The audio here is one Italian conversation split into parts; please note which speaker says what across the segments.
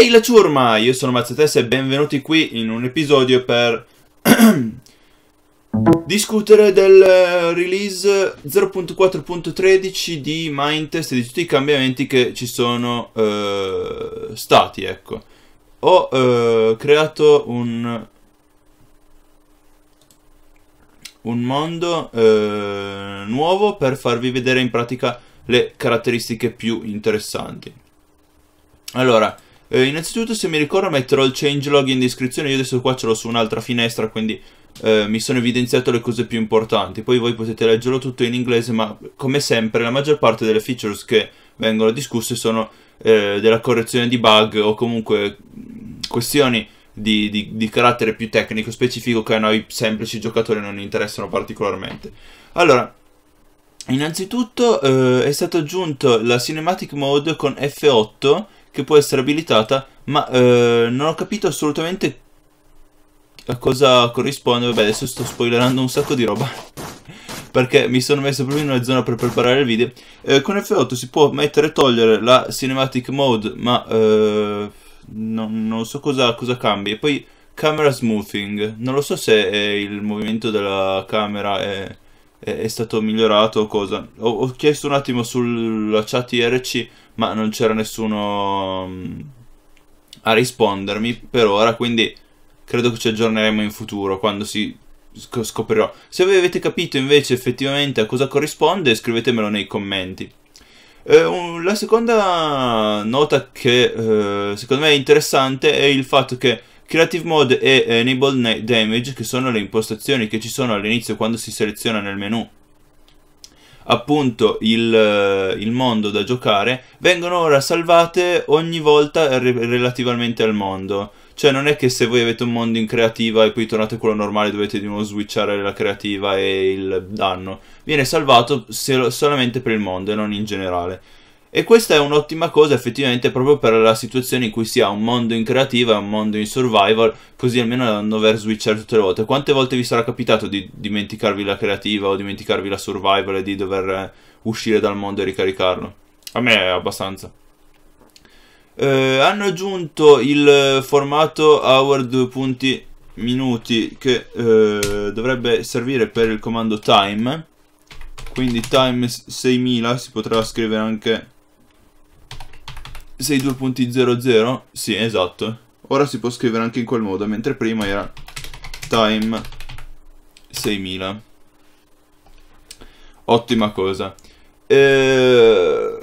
Speaker 1: Ehi la ciurma, io sono Mazzetes e benvenuti qui in un episodio per discutere del eh, release 0.4.13 di Mindtest e di tutti i cambiamenti che ci sono eh, stati, ecco. Ho eh, creato un, un mondo eh, nuovo per farvi vedere in pratica le caratteristiche più interessanti. Allora, eh, innanzitutto se mi ricordo metterò il changelog in descrizione, io adesso qua ce l'ho su un'altra finestra quindi eh, mi sono evidenziato le cose più importanti, poi voi potete leggerlo tutto in inglese ma come sempre la maggior parte delle features che vengono discusse sono eh, della correzione di bug o comunque questioni di, di, di, carattere più tecnico specifico che a noi semplici giocatori non interessano particolarmente. Allora, innanzitutto eh, è stato aggiunto la Cinematic Mode con F8 che può essere abilitata, ma eh, non ho capito assolutamente a cosa corrisponde. Vabbè, adesso sto spoilerando un sacco di roba. Perché mi sono messo proprio in una zona per preparare il video. Eh, con F8 si può mettere e togliere la cinematic mode, ma eh, non, non, so cosa, cosa cambia. E poi camera smoothing. Non lo so se eh, il movimento della camera è, è, è stato migliorato o cosa. Ho, ho, chiesto un attimo sulla chat IRC, ma non c'era nessuno mm, a rispondermi per ora, quindi credo che ci aggiorneremo in futuro quando si scoprirò. Se voi avete capito invece effettivamente a cosa corrisponde, scrivetemelo nei commenti. Eh, un, la seconda nota che eh, secondo me è interessante è il fatto che Creative Mode e Enable Damage, che sono le impostazioni che ci sono all'inizio quando si seleziona nel menu appunto il, eh, il mondo da giocare, vengono ora salvate ogni volta re- relativamente al mondo. Cioè non è che se voi avete un mondo in creativa e poi tornate a quello normale dovete di nuovo switchare la creativa e il danno. Viene salvato se- solamente per il mondo e non in generale. E questa è un'ottima cosa effettivamente proprio per la situazione in cui si ha un mondo in creativa e un mondo in survival, così almeno da non dover switchare tutte le volte. Quante volte vi sarà capitato di dimenticarvi la creativa o dimenticarvi la survival e di dover eh, uscire dal mondo e ricaricarlo? A me è abbastanza. Eh, hanno aggiunto il formato hour 2 punti minuti che eh, dovrebbe servire per il comando time, quindi time 6000 si potrà scrivere anche 62.00? Sì, esatto. Ora si può scrivere anche in quel modo, mentre prima era time 6000. Ottima cosa. Eh,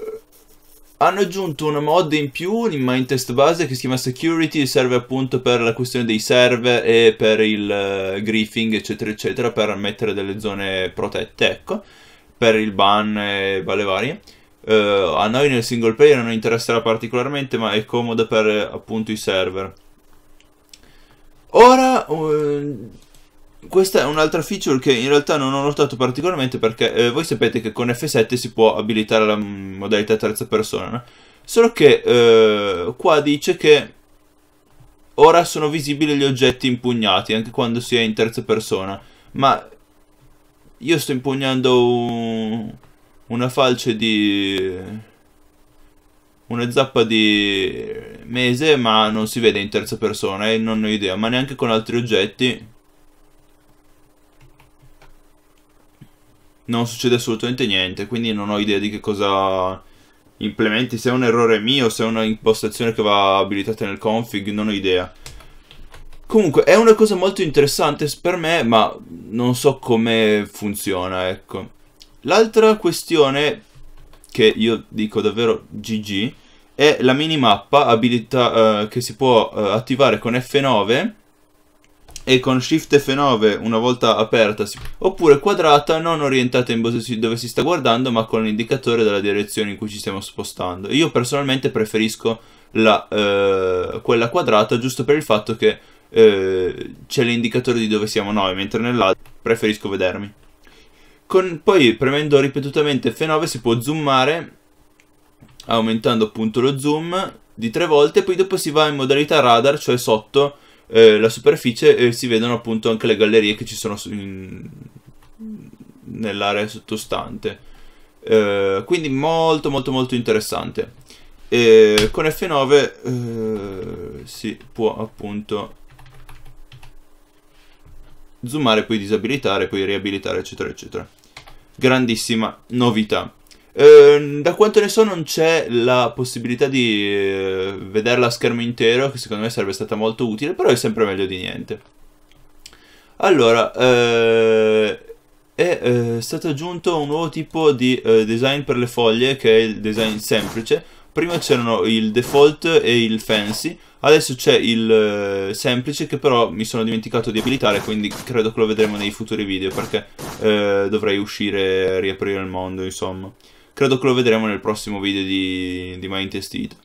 Speaker 1: hanno aggiunto una mod in più in main base che si chiama security e serve appunto per la questione dei server e per il uh, griefing eccetera eccetera per mettere delle zone protette, ecco, per il ban e varie varie. Uh, a noi nel single player non interesserà particolarmente, ma è comodo per appunto i server. Ora, uh, questa è un'altra feature che in realtà non ho notato particolarmente perché eh, voi sapete che con F7 si può abilitare la modalità terza persona, no? solo che eh, qua dice che ora sono visibili gli oggetti impugnati anche quando si è in terza persona, ma io sto impugnando un una falce di... una zappa di mese ma non si vede in terza persona e eh, non ho idea, ma neanche con altri oggetti non succede assolutamente niente, quindi non ho idea di che cosa implementi, se è un errore mio, se è un'impostazione che va abilitata nel config, non ho idea. Comunque è una cosa molto interessante per me, ma non so come funziona, ecco. L'altra questione che io dico davvero GG è la minimappa abilità, eh, che si può eh, attivare con F9 e con Shift F9 una volta aperta oppure quadrata non orientata in base a dove si sta guardando ma con l'indicatore della direzione in cui ci stiamo spostando. Io personalmente preferisco la, eh, quella quadrata giusto per il fatto che eh, c'è l'indicatore di dove siamo noi mentre nell'altro preferisco vedermi. Con, poi premendo ripetutamente F9 si può zoomare aumentando appunto lo zoom di tre volte, poi dopo si va in modalità radar, cioè sotto eh, la superficie e si vedono appunto anche le gallerie che ci sono nell'area sottostante. Eh, quindi molto molto molto interessante. E con F9 eh, si può appunto zoomare, poi disabilitare, poi riabilitare, eccetera, eccetera. Grandissima novità. Eh, da quanto ne so non c'è la possibilità di eh, vederla a schermo intero, che secondo me sarebbe stata molto utile, però è sempre meglio di niente. Allora, eh, è eh, stato aggiunto un nuovo tipo di eh, design per le foglie che è il design semplice prima c'erano il default e il fancy, adesso c'è il eh, semplice che però mi sono dimenticato di abilitare, quindi credo che lo vedremo nei futuri video perché eh, dovrei uscire e riaprire il mondo, insomma. Credo che lo vedremo nel prossimo video di, di Mai Intestito.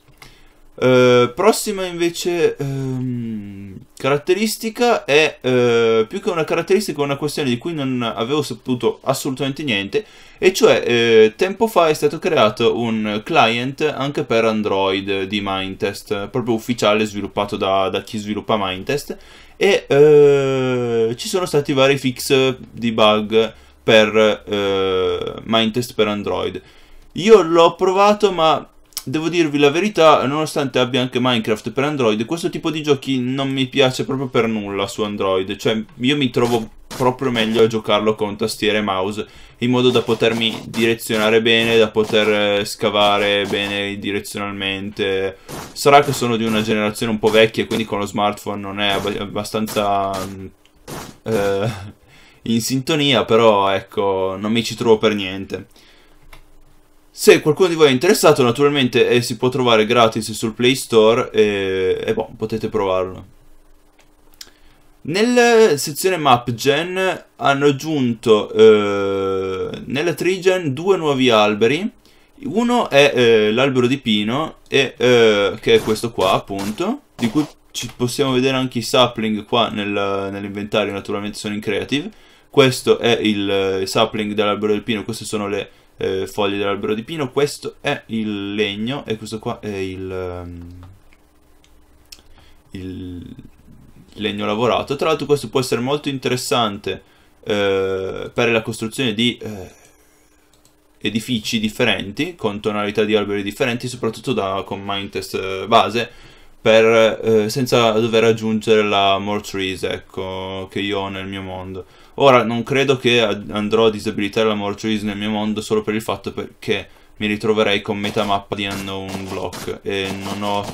Speaker 1: Eh, prossima invece ehm, caratteristica è eh, più che una caratteristica una questione di cui non avevo saputo assolutamente niente e cioè eh, tempo fa è stato creato un client anche per Android di Mindtest proprio ufficiale sviluppato da, da chi sviluppa Mindtest e eh, ci sono stati vari fix di bug per eh, Mindtest per Android io l'ho provato ma devo dirvi la verità, nonostante abbia anche Minecraft per Android, questo tipo di giochi non mi piace proprio per nulla su Android, cioè io mi trovo proprio meglio a giocarlo con tastiera e mouse, in modo da potermi direzionare bene, da poter eh, scavare bene direzionalmente. Sarà che sono di una generazione un po' vecchia, quindi con lo smartphone non è abbastanza... Mm, eh, in sintonia, però ecco, non mi ci trovo per niente. Se qualcuno di voi è interessato, naturalmente eh, si può trovare gratis sul Play Store e, eh, e boh, potete provarlo. Nella sezione Map Gen hanno aggiunto eh, nella Trigen due nuovi alberi. Uno è eh, l'albero di pino, e, eh, che è questo qua appunto, di cui ci possiamo vedere anche i sapling qua nel, nell'inventario, naturalmente sono in creative. Questo è il eh, sapling dell'albero del pino, queste sono le eh, foglie dell'albero di pino, questo è il legno e questo qua è il, um, il legno lavorato. Tra l'altro questo può essere molto interessante eh, per la costruzione di eh, edifici differenti, con tonalità di alberi differenti, soprattutto da, con Mindtest eh, base, per, eh, senza dover aggiungere la More Trees, ecco, che io ho nel mio mondo. Ora, non credo che andrò a disabilitare la Morgeis nel mio mondo solo per il fatto che mi ritroverei con metà mappa di Unknown Block e non ho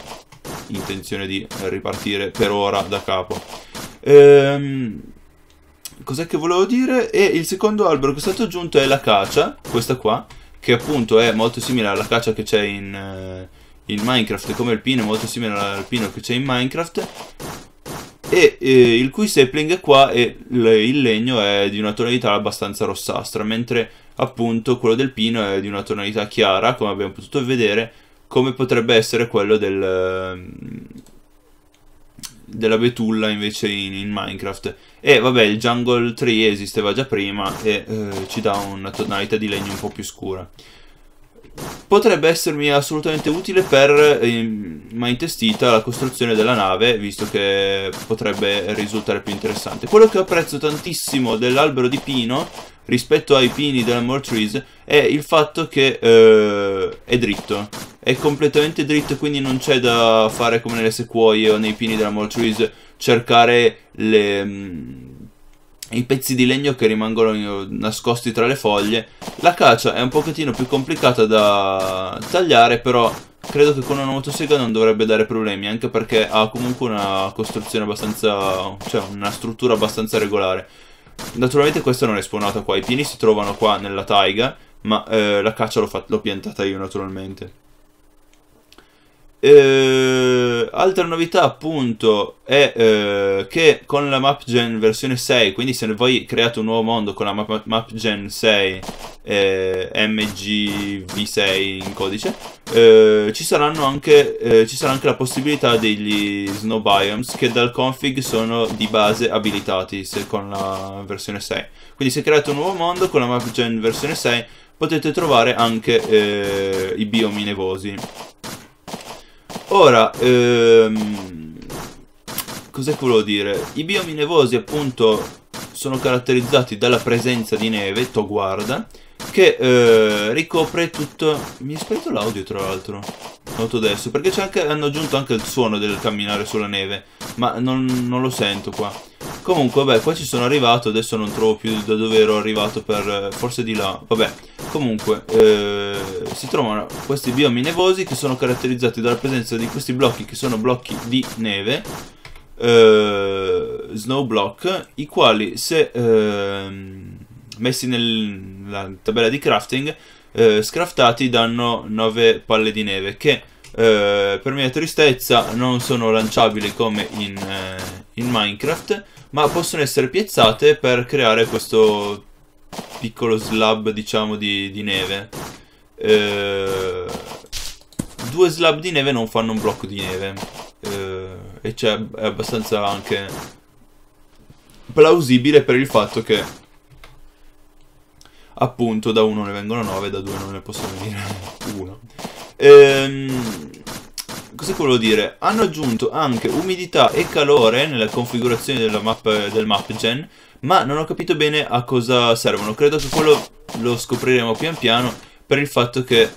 Speaker 1: intenzione di ripartire per ora da capo. Ehm, cos'è che volevo dire? E il secondo albero che è stato aggiunto è la caccia, questa qua, che appunto è molto simile alla caccia che c'è in... Eh, in Minecraft come il pino è molto simile al all'alpino che c'è in Minecraft e eh, il cui sapling qua è l- il legno è di una tonalità abbastanza rossastra, mentre appunto quello del pino è di una tonalità chiara, come abbiamo potuto vedere, come potrebbe essere quello del, ehm, della betulla invece in, in, Minecraft. E vabbè, il Jungle Tree esisteva già prima e eh, ci dà una tonalità di legno un po' più scura potrebbe essermi assolutamente utile per eh, intestita la costruzione della nave, visto che potrebbe risultare più interessante. Quello che apprezzo tantissimo dell'albero di pino rispetto ai pini della More Trees è il fatto che eh, è dritto. È completamente dritto, quindi non c'è da fare come nelle sequoie o nei pini della More Trees, cercare le... Mh, mm, i pezzi di legno che rimangono nascosti tra le foglie. La caccia è un pochettino più complicata da tagliare, però credo che con una motosega non dovrebbe dare problemi, anche perché ha comunque una costruzione abbastanza... cioè una struttura abbastanza regolare. Naturalmente questa non è spawnata qua, i pieni si trovano qua nella taiga, ma eh, la caccia l'ho piantata io naturalmente. Eh, altra novità appunto è eh, che con la MapGen versione 6, quindi se voi create un nuovo mondo con la map, MapGen 6 eh, MGV6 in codice, eh, ci, saranno anche, eh, ci sarà anche la possibilità degli snow biomes che dal config sono di base abilitati se, con la versione 6. Quindi se create un nuovo mondo con la MapGen versione 6 potete trovare anche eh, i biomi nevosi Ora, ehm, cos'è che volevo dire? I biomi nevosi appunto sono caratterizzati dalla presenza di neve, Toguarda, che eh, ricopre tutto... Mi è spento l'audio tra l'altro, noto adesso, perché anche, hanno aggiunto anche il suono del camminare sulla neve, ma non, non lo sento qua. Comunque, vabbè, qua ci sono arrivato, adesso non trovo più da dove ero arrivato per... forse di là, vabbè. Comunque, eh, si trovano questi biomi nevosi che sono caratterizzati dalla presenza di questi blocchi che sono blocchi di neve, eh, snow block, i quali se eh, messi nella tabella di crafting, eh, scraftati danno 9 palle di neve che eh, per mia tristezza non sono lanciabili come in, eh, in, Minecraft, ma possono essere piazzate per creare questo piccolo slab, diciamo, di, di neve. Eh, due slab di neve non fanno un blocco di neve eh, e cioè è abbastanza anche plausibile per il fatto che appunto da uno ne vengono 9 da due non ne possono venire uno ehm, cosa volevo dire? Hanno aggiunto anche umidità e calore nella configurazione della map, del map gen, ma non ho capito bene a cosa servono. Credo che quello lo scopriremo pian piano per il fatto che...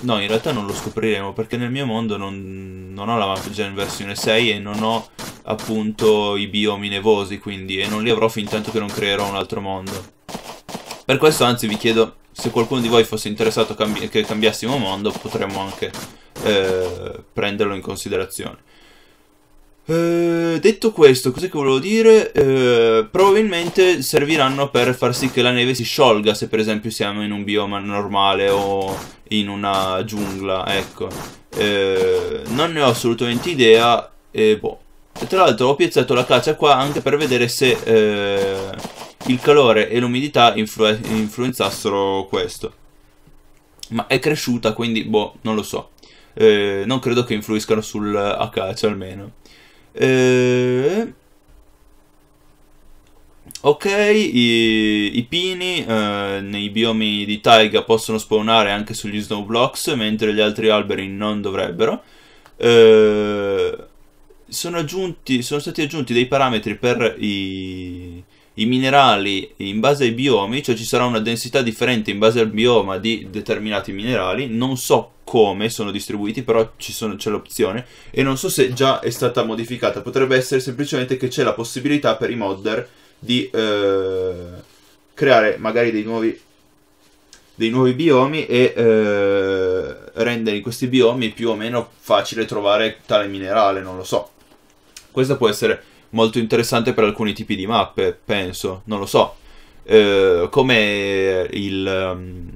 Speaker 1: No, in realtà non lo scopriremo perché nel mio mondo non, non ho la map gen versione 6 e non ho appunto i biomi nevosi quindi e non li avrò fin tanto che non creerò un altro mondo. Per questo anzi vi chiedo se qualcuno di voi fosse interessato cambi che cambiassimo mondo potremmo anche eh, prenderlo in considerazione. Eh, detto questo, cos'è che volevo dire? Eh, probabilmente serviranno per far sì che la neve si sciolga se per esempio siamo in un bioma normale o in una giungla, ecco. Eh, non ne ho assolutamente idea e boh. tra l'altro ho piazzato la caccia qua anche per vedere se eh, il calore e l'umidità influ influenzassero questo. Ma è cresciuta, quindi boh, non lo so. Eh, non credo che influiscano sul acacia almeno. Eh, ok, i, i pini eh, nei biomi di taiga possono spawnare anche sugli snow blocks, mentre gli altri alberi non dovrebbero. Eh, sono, aggiunti, sono stati aggiunti dei parametri per i i minerali in base ai biomi, cioè ci sarà una densità differente in base al bioma di determinati minerali, non so come sono distribuiti, però sono, c'è l'opzione e non so se già è stata modificata, potrebbe essere semplicemente che c'è la possibilità per i modder di eh, creare magari dei nuovi, dei nuovi biomi e eh, rendere in questi biomi più o meno facile trovare tale minerale, non lo so. Questa può essere molto interessante per alcuni tipi di mappe, penso, non lo so. Eh, come il... Ehm,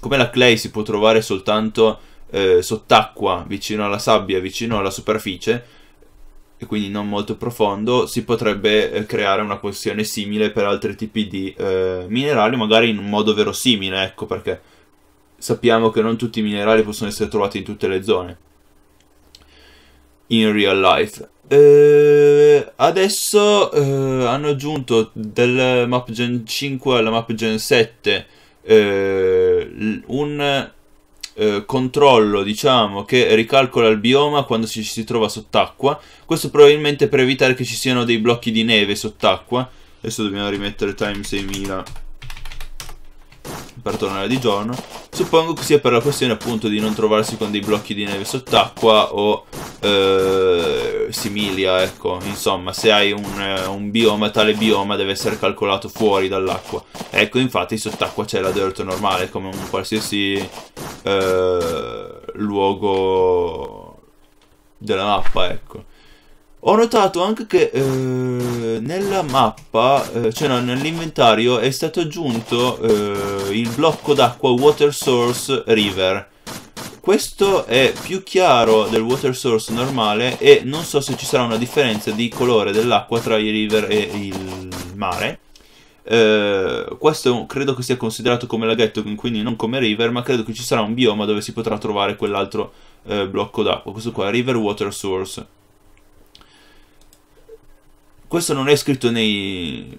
Speaker 1: come la clay si può trovare soltanto eh, sott'acqua, vicino alla sabbia, vicino alla superficie, e quindi non molto profondo, si potrebbe eh, creare una questione simile per altri tipi di eh, minerali, magari in un modo verosimile, ecco perché sappiamo che non tutti i minerali possono essere trovati in tutte le zone in real life. Eh, adesso eh, hanno aggiunto dal map gen 5 alla map gen 7 eh, un eh, controllo diciamo che ricalcola il bioma quando ci si trova sott'acqua questo probabilmente per evitare che ci siano dei blocchi di neve sott'acqua adesso dobbiamo rimettere time 6000 per tornare di giorno, suppongo che sia per la questione appunto di non trovarsi con dei blocchi di neve sott'acqua o eh, similia, ecco, insomma, se hai un, eh, un, bioma, tale bioma deve essere calcolato fuori dall'acqua. Ecco, infatti sott'acqua c'è la dirt normale, come un qualsiasi eh, luogo della mappa, ecco. Ho notato anche che eh, nella mappa, eh, cioè no, nell'inventario è stato aggiunto eh, il blocco d'acqua Water Source River. Questo è più chiaro del Water Source normale e non so se ci sarà una differenza di colore dell'acqua tra i river e il mare. Eh, questo credo che sia considerato come laghetto, quindi non come river, ma credo che ci sarà un bioma dove si potrà trovare quell'altro eh, blocco d'acqua. Questo qua è River Water Source questo non è scritto nei,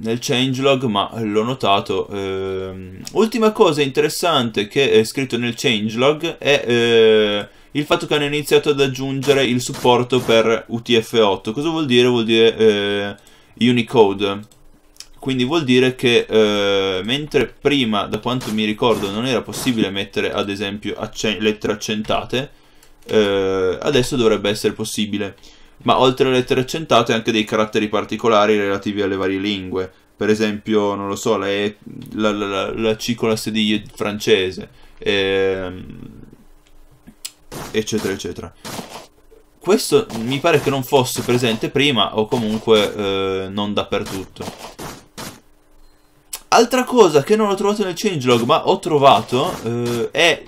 Speaker 1: nel changelog, ma l'ho notato. Ehm, ultima cosa interessante che è scritto nel changelog è eh, il fatto che hanno iniziato ad aggiungere il supporto per UTF-8. Cosa vuol dire? Vuol dire eh, Unicode. Quindi vuol dire che eh, mentre prima, da quanto mi ricordo, non era possibile mettere ad esempio accen lettere accentate, eh, adesso dovrebbe essere possibile. Ma oltre alle lettere accentate anche dei caratteri particolari relativi alle varie lingue. Per esempio, non lo so, la, e, la, la, la C con la sediglia francese, e, ehm, eccetera, eccetera. Questo mi pare che non fosse presente prima o comunque eh, non dappertutto. Altra cosa che non ho trovato nel changelog, ma ho trovato, eh, è,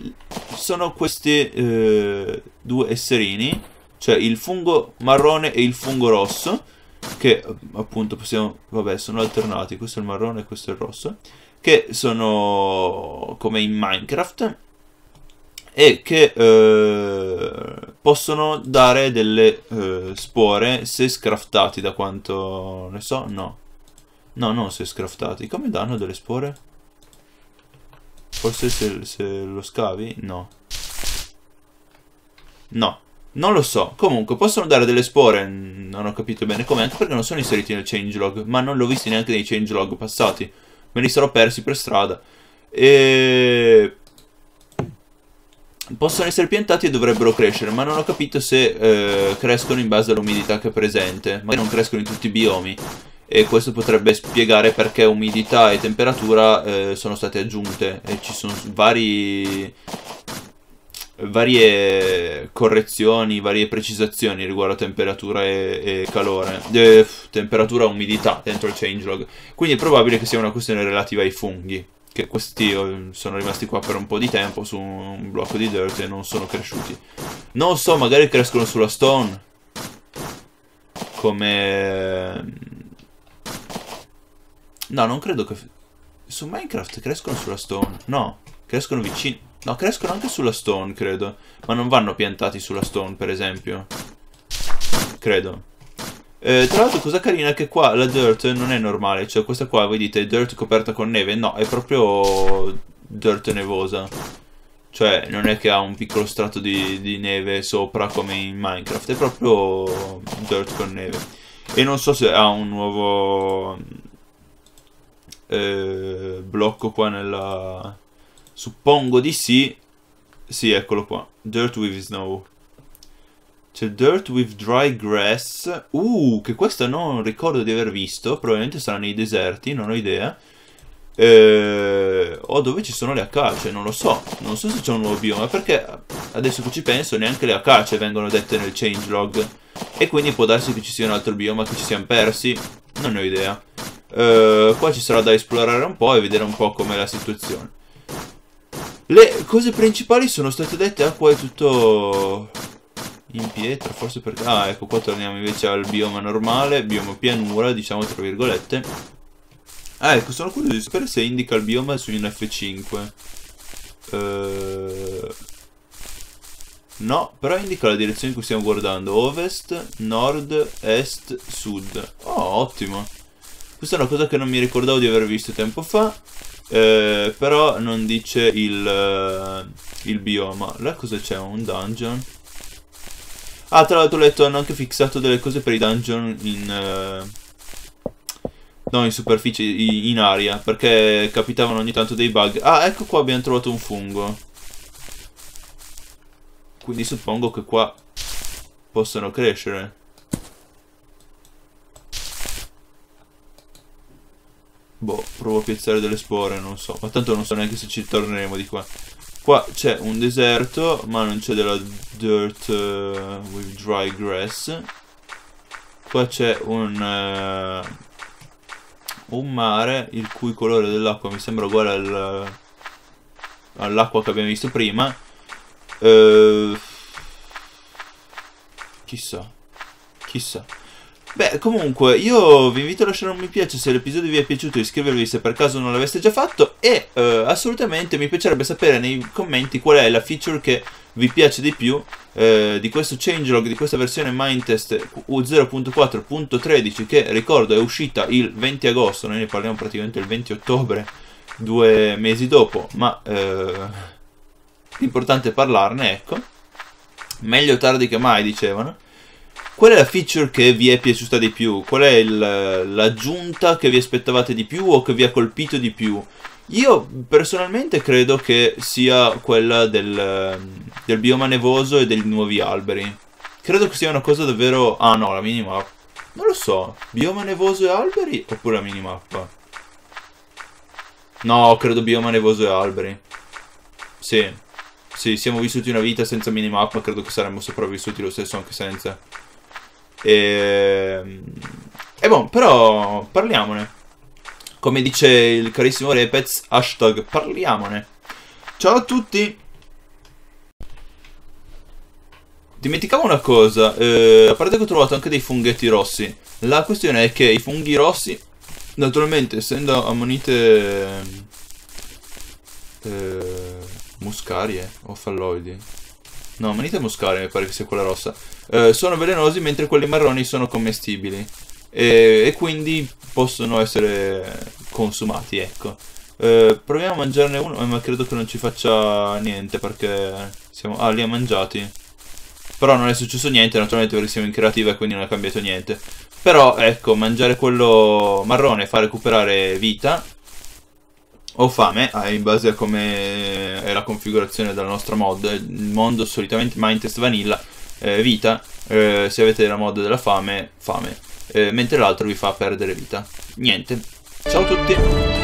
Speaker 1: sono questi eh, due esserini cioè il fungo marrone e il fungo rosso che appunto possiamo, vabbè, sono alternati, questo è il marrone e questo è il rosso, che sono come in Minecraft e che eh, possono dare delle eh, spore se scraftati da quanto ne so, no. No, non se scraftati, come danno delle spore? Forse se, se lo scavi? No. No, non lo so. Comunque, possono dare delle spore. Non ho capito bene come, anche perché non sono inseriti nel changelog. Ma non l'ho visto neanche nei changelog passati. Me li sarò persi per strada. E... Possono essere piantati e dovrebbero crescere, ma non ho capito se eh, crescono in base all'umidità che è presente. Magari non crescono in tutti i biomi. E questo potrebbe spiegare perché umidità e temperatura eh, sono state aggiunte. E ci sono vari varie correzioni, varie precisazioni riguardo a temperatura e, e calore, eh, temperatura e umidità dentro il changelog. Quindi è probabile che sia una questione relativa ai funghi, che questi eh, sono rimasti qua per un po' di tempo su un blocco di dirt e non sono cresciuti. Non so, magari crescono sulla stone, come... Ehm, no, non credo che... Su Minecraft crescono sulla stone, no, crescono vicino. No, crescono anche sulla stone, credo. Ma non vanno piantati sulla stone, per esempio. Credo. Eh, tra l'altro, cosa carina è che qua la dirt non è normale. Cioè, questa qua, voi dite, dirt coperta con neve. No, è proprio dirt nevosa. Cioè, non è che ha un piccolo strato di, di neve sopra come in Minecraft. È proprio dirt con neve. E non so se ha un nuovo... Eh, blocco qua nella Suppongo di sì. Sì, eccolo qua. Dirt with snow. C'è Dirt with Dry Grass. Uh, che questo non ricordo di aver visto. Probabilmente sarà nei deserti, non ho idea. Eh, o dove ci sono le acace, non lo so. Non so se c'è un nuovo bioma, perché adesso che ci penso neanche le acace vengono dette nel changelog. E quindi può darsi che ci sia un altro bioma che ci siamo persi. Non ne ho idea. Eh, qua ci sarà da esplorare un po' e vedere un po' com'è la situazione. Le cose principali sono state dette, Acqua è tutto in pietra, forse perché... Ah, ecco, qua torniamo invece al bioma normale, bioma pianura, diciamo tra virgolette. Ah, ecco, sono curioso di sapere se indica il bioma su un F5. Eh... No, però indica la direzione in cui stiamo guardando. Ovest, nord, est, sud. Oh, ottimo. Questa è una cosa che non mi ricordavo di aver visto tempo fa eh, però non dice il, eh, il bioma. Là cosa c'è? Un dungeon? Ah, tra l'altro ho letto hanno anche fissato delle cose per i dungeon in... Eh, no, in superficie, in aria, perché capitavano ogni tanto dei bug. Ah, ecco qua abbiamo trovato un fungo. Quindi suppongo che qua possano crescere. Boh, provo a piazzare delle spore, non so. Ma tanto non so neanche se ci torneremo di qua. Qua c'è un deserto, ma non c'è della dirt uh, with dry grass. Qua c'è un, uh, un mare, il cui colore dell'acqua mi sembra uguale al, uh, all'acqua che abbiamo visto prima. Eh, chissà, chissà. Beh, comunque, io vi invito a lasciare un mi piace se l'episodio vi è piaciuto, iscrivervi se per caso non l'aveste già fatto e eh, assolutamente mi piacerebbe sapere nei commenti qual è la feature che vi piace di più eh, di questo changelog, di questa versione Mindtest U0.4.13 che ricordo è uscita il 20 agosto, noi ne parliamo praticamente il 20 ottobre, due mesi dopo, ma eh, l'importante è parlarne, ecco. Meglio tardi che mai, dicevano. Qual è la feature che vi è piaciuta di più? Qual è il, l'aggiunta che vi aspettavate di più o che vi ha colpito di più? Io personalmente credo che sia quella del, del bioma nevoso e dei nuovi alberi. Credo che sia una cosa davvero... Ah no, la minimap. Non lo so. Bioma nevoso e alberi oppure la minimap? No, credo bioma nevoso e alberi. Sì. Sì, siamo vissuti una vita senza minimappa, credo che saremmo sopravvissuti lo stesso anche senza. E, ehm, e bon, però parliamone. Come dice il carissimo Repez, hashtag parliamone. Ciao a tutti! Dimenticavo una cosa, eh, a parte che ho trovato anche dei funghetti rossi. La questione è che i funghi rossi, naturalmente, essendo ammonite ehm, eh, muscarie o falloidi, No, manita muscare mi pare che sia quella rossa. Eh, sono velenosi mentre quelli marroni sono commestibili. E, e quindi possono essere consumati, ecco. Eh, proviamo a mangiarne uno, eh, ma credo che non ci faccia niente perché siamo... Ah, li ha mangiati. Però non è successo niente, naturalmente perché siamo in creativa e quindi non è cambiato niente. Però, ecco, mangiare quello marrone fa recuperare vita ho fame, ah, in base a come è la configurazione della nostra mod, il mondo solitamente test Vanilla, eh, vita, eh, se avete la mod della fame, fame, eh, mentre l'altro vi fa perdere vita. Niente, ciao a tutti!